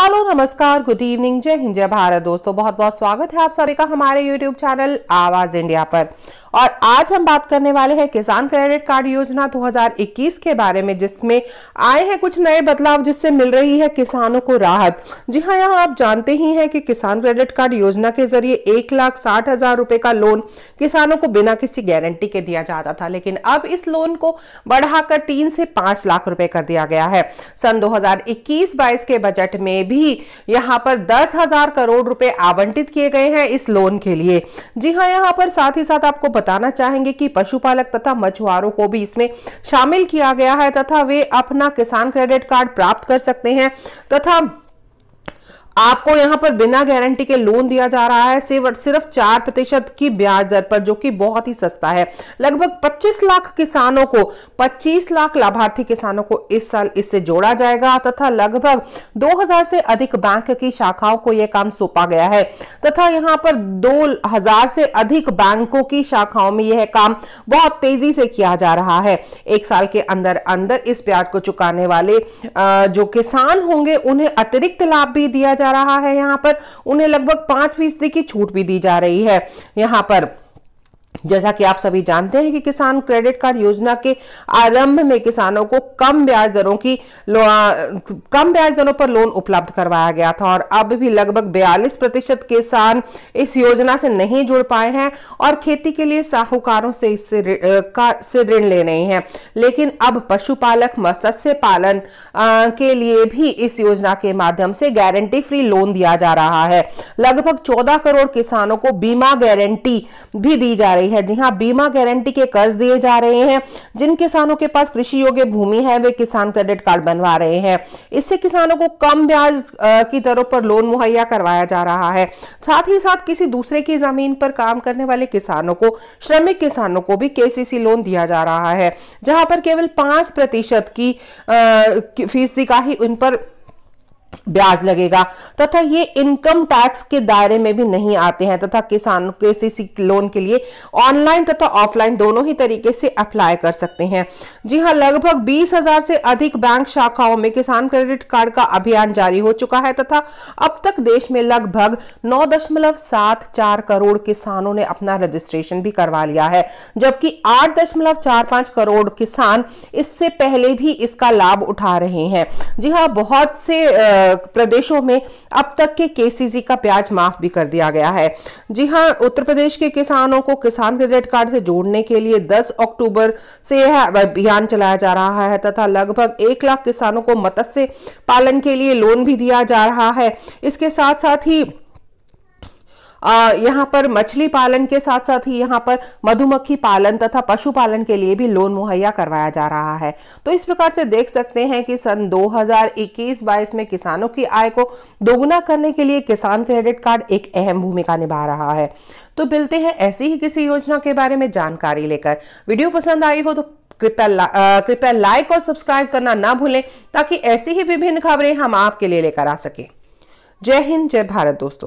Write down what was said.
hello नमस्कार good evening जय हिंद जय भारत दोस्तों बहुत बहुत स्वागत है आप सभी का हमारे यूट्यूब चैनल आवाज इंडिया पर और आज हम बात करने वाले हैं किसान क्रेडिट कार्ड योजना 2021 के बारे में जिसमें आए हैं कुछ नए बदलाव जिससे मिल रही है किसानों को राहत जी हाँ यहाँ आप जानते ही हैं कि किसान क्रेडिट कार्ड योजना के जरिए एक लाख साठ हजार रुपए का लोन किसानों को बिना किसी गारंटी के दिया जाता था लेकिन अब इस लोन को बढ़ाकर तीन से पांच लाख रुपए कर दिया गया है सन दो हजार के बजट में भी यहाँ पर दस हजार करोड़ रुपए आवंटित किए गए हैं इस लोन के लिए जी हाँ यहाँ पर साथ ही साथ आपको बताना चाहेंगे कि पशुपालक तथा मछुआरों को भी इसमें शामिल किया गया है तथा वे अपना किसान क्रेडिट कार्ड प्राप्त कर सकते हैं तथा आपको यहां पर बिना गारंटी के लोन दिया जा रहा है सिर्फ सिर्फ चार प्रतिशत की ब्याज दर पर जो कि बहुत ही सस्ता है लगभग 25 लाख किसानों को 25 लाख लाभार्थी किसानों को इस साल इससे जोड़ा जाएगा तथा लगभग 2000 से अधिक बैंक की शाखाओं को यह काम सौंपा गया है तथा यहाँ पर 2000 से अधिक बैंकों की शाखाओं में यह काम बहुत तेजी से किया जा रहा है एक साल के अंदर अंदर इस ब्याज को चुकाने वाले जो किसान होंगे उन्हें अतिरिक्त लाभ भी दिया जाए जा रहा है यहाँ पर उन्हें लगभग पांच फीसदी की छूट भी दी जा रही है यहाँ पर जैसा कि आप सभी जानते हैं कि किसान क्रेडिट कार्ड योजना के आरंभ में किसानों को कम ब्याज दरों की कम ब्याज दरों पर लोन उपलब्ध करवाया गया था और अब भी लगभग 42 प्रतिशत किसान इस योजना से नहीं जुड़ पाए हैं और खेती के लिए साहूकारों से इससे से ऋण ले रहे हैं लेकिन अब पशुपालक मत्स्य पालन आ, के लिए भी इस योजना के माध्यम से गारंटी फ्री लोन दिया जा रहा है लगभग चौदह करोड़ किसानों को बीमा गारंटी भी दी जा रही गई है जी हाँ बीमा गारंटी के कर्ज दिए जा रहे हैं जिन किसानों के पास कृषि योग्य भूमि है वे किसान क्रेडिट कार्ड बनवा रहे हैं इससे किसानों को कम ब्याज की दरों पर लोन मुहैया करवाया जा रहा है साथ ही साथ किसी दूसरे की जमीन पर काम करने वाले किसानों को श्रमिक किसानों को भी केसीसी लोन दिया जा रहा है जहां पर केवल पांच प्रतिशत की फीसदी का ही उन पर ब्याज लगेगा तथा ये इनकम टैक्स के दायरे में भी नहीं आते हैं तथा किसान के लोन के लिए ऑनलाइन तथा ऑफलाइन दोनों ही तरीके से अप्लाई कर सकते हैं जी हाँ लगभग बीस हजार से अधिक बैंक शाखाओं में किसान क्रेडिट कार्ड का अभियान जारी हो चुका है तथा अब तक देश में लगभग नौ दशमलव सात चार करोड़ किसानों ने अपना रजिस्ट्रेशन भी करवा लिया है जबकि आठ दशमलव चार पांच करोड़ किसान इससे पहले भी इसका लाभ उठा रहे हैं जी हाँ बहुत से आ, प्रदेशों में अब तक के केसीसी का ब्याज माफ भी कर दिया गया है जी हाँ उत्तर प्रदेश के किसानों को किसान क्रेडिट कार्ड से जोड़ने के लिए 10 अक्टूबर से यह अभियान चलाया जा रहा है तथा लगभग एक लाख किसानों को मत्स्य पालन के लिए लोन भी दिया जा रहा है इसके साथ साथ ही यहाँ पर मछली पालन के साथ साथ ही यहाँ पर मधुमक्खी पालन तथा पशुपालन के लिए भी लोन मुहैया करवाया जा रहा है तो इस प्रकार से देख सकते हैं कि सन 2021-22 में किसानों की आय को दोगुना करने के लिए किसान क्रेडिट कार्ड एक अहम भूमिका निभा रहा है तो मिलते हैं ऐसी ही किसी योजना के बारे में जानकारी लेकर वीडियो पसंद आई हो तो कृपया ला, कृपया लाइक और सब्सक्राइब करना ना भूलें ताकि ऐसी ही विभिन्न खबरें हम आपके लिए लेकर आ सके जय हिंद जय भारत दोस्तों